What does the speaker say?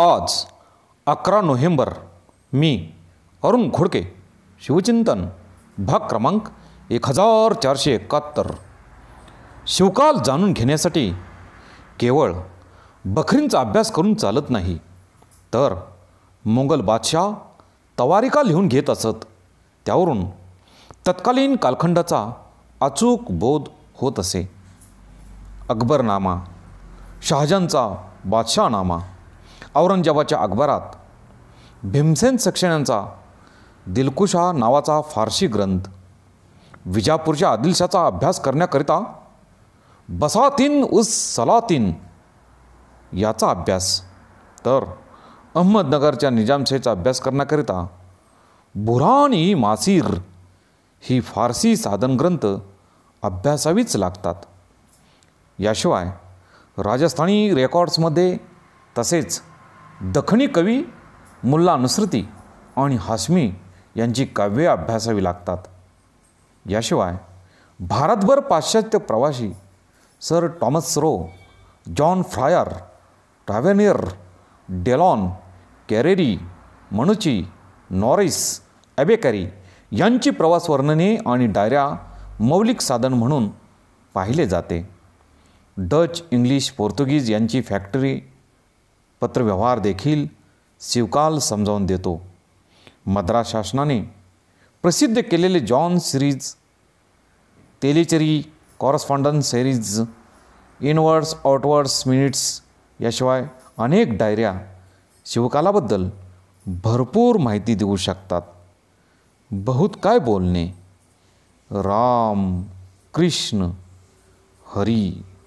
आज अकरा नोव्हेंबर मी अरुण घोडके शिवचिंतन भाग क्रमांक एक हजार चारशे एकाहत्तर शिवकाल जाणून घेण्यासाठी केवळ बखरींचा अभ्यास करून चालत नाही तर मोगल बादशाह तवारिका लिहून घेत असत त्यावरून तत्कालीन कालखंडाचा अचूक बोध होत असे अकबरनामा शहाजहानचा बादशाहनामा औरंगजेबाच्या अकबरात भीमसेन सक्सेनांचा दिलकुशा नावाचा फारशी ग्रंथ विजापूरच्या आदिलशाचा अभ्यास करण्याकरिता बसातीन उस सलातीन याचा अभ्यास तर अहमदनगरच्या निजामशाहीचा अभ्यास करण्याकरिता बुरान ई मासीर ही फारसी ग्रंथ अभ्यासावीच लागतात याशिवाय राजस्थानी रेकॉर्ड्समध्ये तसेच दखनी कवी मुल्ला अनुसृती आणि हासमी यांची काव्ये अभ्यासावी लागतात याशिवाय भारतभर पाश्चात्य प्रवासी sir Thomas Roe John Fryer Tavernier Dellon Careri Manucci Norris Abbe Carre यांची प्रवास वर्णने आणि डायऱ्या मौलिक साधन म्हणून पाहिले जाते डच इंग्लिश पोर्तुगीज यांची फॅक्टरी पत्रव्यवहार देखील शिवकाल समजावून देतो मद्रास शासनाने प्रसिद्ध केलेले John series Tellicherry correspondence series inwards outwards minutes याशिवाय अनेक डायऱ्या शिवकालाबद्दल भरपूर माहिती देऊ शकतात बहुत काय बोलणे राम कृष्ण हरी